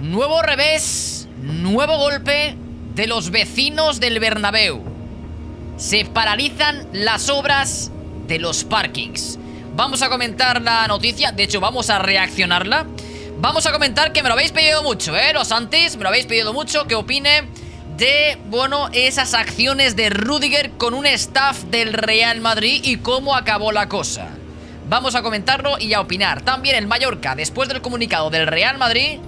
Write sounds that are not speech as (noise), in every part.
Nuevo revés, nuevo golpe de los vecinos del Bernabéu. Se paralizan las obras de los parkings. Vamos a comentar la noticia, de hecho vamos a reaccionarla. Vamos a comentar que me lo habéis pedido mucho, ¿eh? Los antes me lo habéis pedido mucho, que opine de, bueno, esas acciones de Rudiger con un staff del Real Madrid y cómo acabó la cosa. Vamos a comentarlo y a opinar. También el Mallorca, después del comunicado del Real Madrid,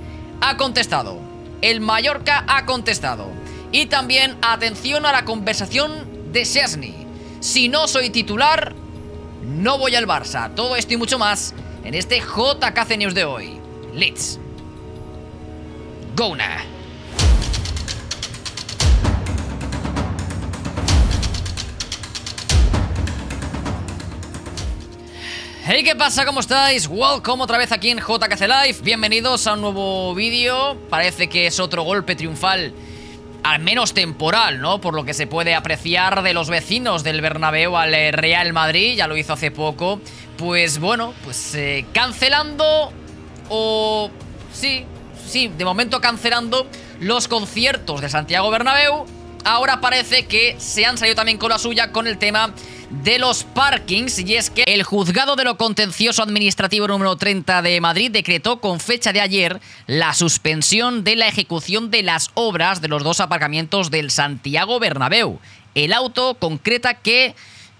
ha contestado. El Mallorca ha contestado. Y también atención a la conversación de Chesney. Si no soy titular, no voy al Barça. Todo esto y mucho más en este JKC News de hoy. go now. Hey, ¿qué pasa? ¿Cómo estáis? Welcome otra vez aquí en JKC Live. Bienvenidos a un nuevo vídeo. Parece que es otro golpe triunfal, al menos temporal, ¿no? Por lo que se puede apreciar de los vecinos del Bernabéu al eh, Real Madrid, ya lo hizo hace poco. Pues bueno, pues eh, cancelando o... Sí, sí, de momento cancelando los conciertos de Santiago Bernabéu. Ahora parece que se han salido también con la suya con el tema de los parkings y es que el juzgado de lo contencioso administrativo número 30 de Madrid decretó con fecha de ayer la suspensión de la ejecución de las obras de los dos aparcamientos del Santiago Bernabéu. El auto concreta que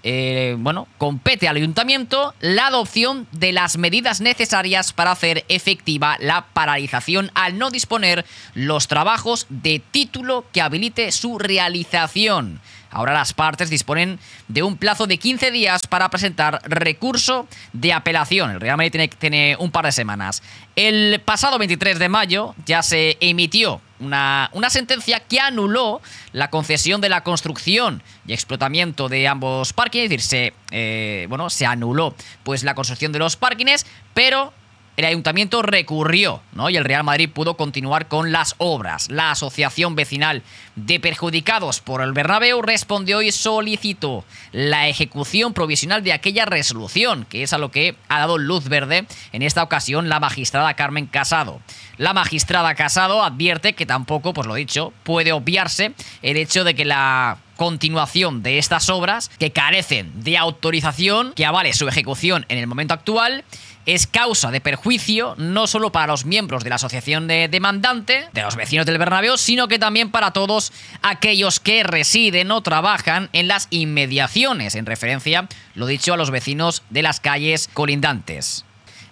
eh, bueno, compete al ayuntamiento la adopción de las medidas necesarias para hacer efectiva la paralización al no disponer los trabajos de título que habilite su realización. Ahora las partes disponen de un plazo de 15 días para presentar recurso de apelación. El Real Madrid tiene, un par de semanas. El pasado 23 de mayo ya se emitió una, una, sentencia que anuló la concesión de la construcción y explotamiento de ambos parques. es decir, se, eh, bueno, se anuló pues, la construcción de los parkings, pero el ayuntamiento recurrió ¿no? y el Real Madrid pudo continuar con las obras. La Asociación Vecinal de Perjudicados por el Bernabéu respondió y solicitó la ejecución provisional de aquella resolución, que es a lo que ha dado luz verde en esta ocasión la magistrada Carmen Casado. La magistrada Casado advierte que tampoco, pues lo dicho, puede obviarse el hecho de que la continuación de estas obras, que carecen de autorización que avale su ejecución en el momento actual, es causa de perjuicio no solo para los miembros de la asociación de demandante, de los vecinos del Bernabéu, sino que también para todos aquellos que residen o trabajan en las inmediaciones, en referencia, lo dicho, a los vecinos de las calles colindantes.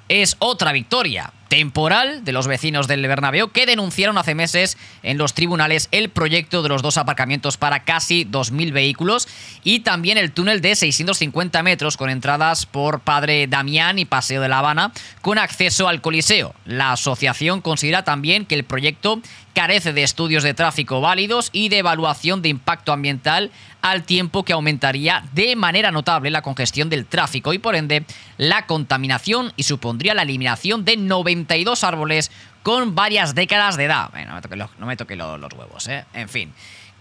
Es otra victoria temporal de los vecinos del Bernabéu que denunciaron hace meses en los tribunales el proyecto de los dos aparcamientos para casi 2.000 vehículos y también el túnel de 650 metros con entradas por Padre Damián y Paseo de La Habana con acceso al Coliseo. La asociación considera también que el proyecto carece de estudios de tráfico válidos y de evaluación de impacto ambiental al tiempo que aumentaría de manera notable la congestión del tráfico y por ende la contaminación y supondría la eliminación de 90 32 árboles con varias décadas de edad. Bueno, no me toque los, huevos, ¿eh? En fin.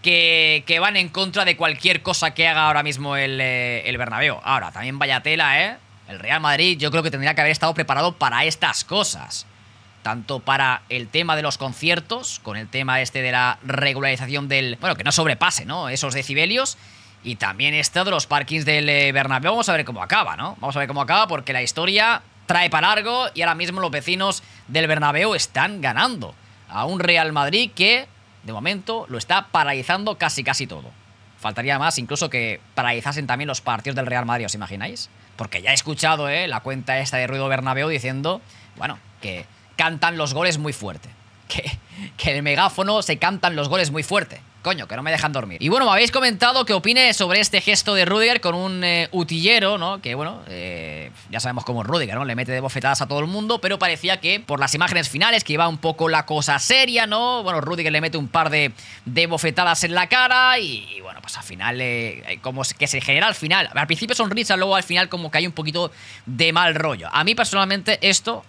Que, van en contra de cualquier cosa que haga ahora mismo el, eh, el Bernabéu. Ahora, también vaya tela, ¿eh? El Real Madrid yo creo que tendría que haber estado preparado para estas cosas. Tanto para el tema de los conciertos, con el tema este de la regularización del... Bueno, que no sobrepase, ¿no? Esos decibelios. Y también esto de los parkings del eh, Bernabéu. Vamos a ver cómo acaba, ¿no? Vamos a ver cómo acaba porque la historia trae para largo y ahora mismo los vecinos del Bernabéu están ganando a un Real Madrid que de momento lo está paralizando casi casi todo. Faltaría más incluso que paralizasen también los partidos del Real Madrid, ¿os imagináis? Porque ya he escuchado ¿eh? la cuenta esta de Ruido Bernabéu diciendo, bueno, que cantan los goles muy fuerte. (laughs) Que, que el megáfono se cantan los goles muy fuerte. Coño, que no me dejan dormir. Y bueno, me habéis comentado que opine sobre este gesto de Rudiger con un eh, utillero, ¿no? Que bueno, eh, ya sabemos cómo es Rudiger, ¿no? Le mete de bofetadas a todo el mundo, pero parecía que por las imágenes finales que iba un poco la cosa seria, ¿no? Bueno, Rudiger le mete un par de, de bofetadas en la cara y, bueno, pues al final, eh, como que se genera al final. Al principio sonrisa, luego al final como que hay un poquito de mal rollo. A mí personalmente esto,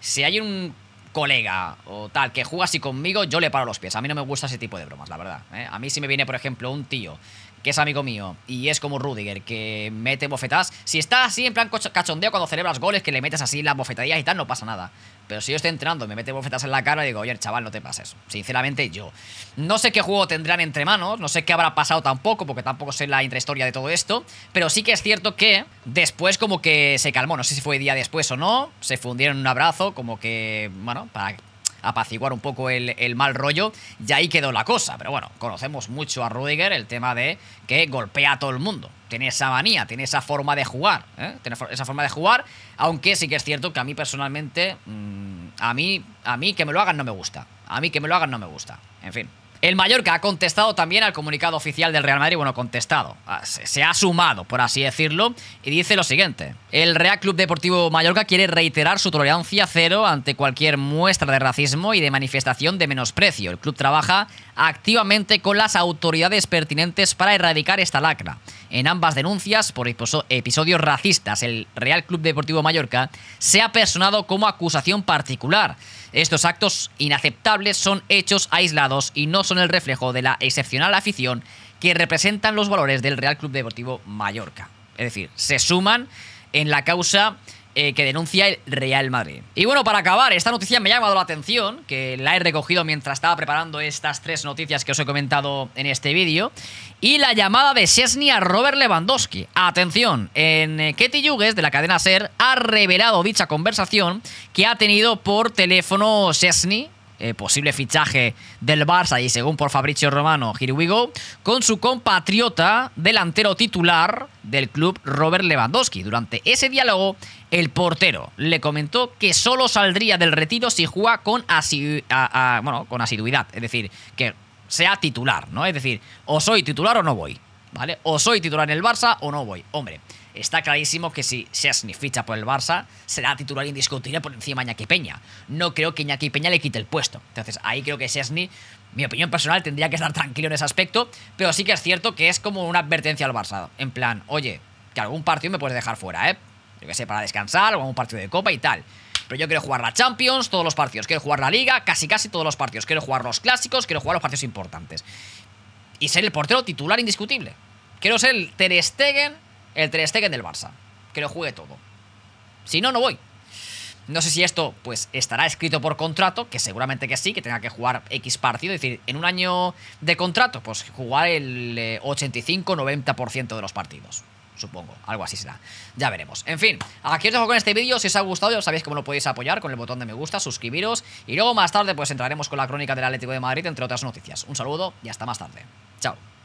si hay un colega o tal que juega así conmigo, yo le paro los pies. A mí no me gusta ese tipo de bromas, la verdad. ¿eh? A mí si me viene, por ejemplo, un tío que es amigo mío, y es como Rudiger, que mete bofetadas. Si está así en plan cachondeo cuando celebras goles, que le metes así las bofetadillas y tal, no pasa nada. Pero si yo estoy entrando me mete bofetas en la cara, digo, oye, chaval, no te pases. Sinceramente, yo. No sé qué juego tendrán entre manos, no sé qué habrá pasado tampoco, porque tampoco sé la intrahistoria de todo esto. Pero sí que es cierto que después, como que se calmó, no sé si fue día después o no, se fundieron en un abrazo, como que, bueno, para apaciguar un poco el, mal rollo y ahí quedó la cosa. Pero bueno, conocemos mucho a Rudiger, el tema de que golpea a todo el mundo tiene esa manía, tiene esa forma de jugar, ¿eh? tiene esa forma de jugar, aunque sí que es cierto que a mí personalmente, mm, a mí, a mí que me lo hagan no me gusta, a mí que me lo hagan no me gusta, en fin. El Mallorca ha contestado también al comunicado oficial del Real Madrid, bueno, contestado, ah, se ha sumado, por así decirlo, y dice lo siguiente. El Real Club Deportivo Mallorca quiere reiterar su tolerancia cero ante cualquier muestra de racismo y de manifestación de menosprecio. El club trabaja activamente con las autoridades pertinentes para erradicar esta lacra. En ambas denuncias por episodios racistas, el Real Club Deportivo Mallorca se ha personado como acusación particular. Estos actos inaceptables son hechos aislados y no son el reflejo de la excepcional afición que representan los valores del Real Club Deportivo Mallorca. Es decir, se suman en la causa eh, que denuncia el Real Madrid. Y bueno, para acabar, esta noticia me ha llamado la atención, que la he recogido mientras estaba preparando estas tres noticias que os he comentado en este vídeo, y la llamada de Sesni a Robert Lewandowski. Atención, en eh, Ketty Yugues, de la cadena SER, ha revelado dicha conversación que ha tenido por teléfono Sesni eh, posible fichaje del Barça y según por Fabricio Romano, here con su compatriota delantero titular del club Robert Lewandowski. Durante ese diálogo, el portero le comentó que solo saldría del retiro si juega con, bueno, con asiduidad, es decir, que sea titular, ¿no? Es decir, o soy titular o no voy. ¿vale? O soy titular en el Barça o no voy. Hombre, está clarísimo que si Szczesny ficha por el Barça, será titular indiscutible por encima de Iñaki Peña. No creo que Iñaki Peña le quite el puesto. Entonces, ahí creo que Szczesny, mi opinión personal, tendría que estar tranquilo en ese aspecto, pero sí que es cierto que es como una advertencia al Barça. En plan, oye, que algún partido me puedes dejar fuera, ¿eh? Yo que sé, para descansar o algún partido de copa y tal. Pero yo quiero jugar la Champions, todos los partidos. Quiero jugar la Liga, casi casi todos los partidos. Quiero jugar los clásicos, quiero jugar los partidos importantes y ser el portero titular indiscutible. Quiero ser el Ter Stegen, el Ter Stegen del Barça. Que lo juegue todo. Si no, no voy. No sé si esto pues estará escrito por contrato, que seguramente que sí, que tenga que jugar X partido. Es decir, en un año de contrato, pues jugar el 85-90% eh, de los partidos supongo. Algo así será. Ya veremos. En fin, aquí os dejo con este vídeo. Si os ha gustado, ya sabéis cómo lo podéis apoyar con el botón de me gusta, suscribiros. Y luego más tarde pues entraremos con la crónica del Atlético de Madrid, entre otras noticias. Un saludo y hasta más tarde. Chao.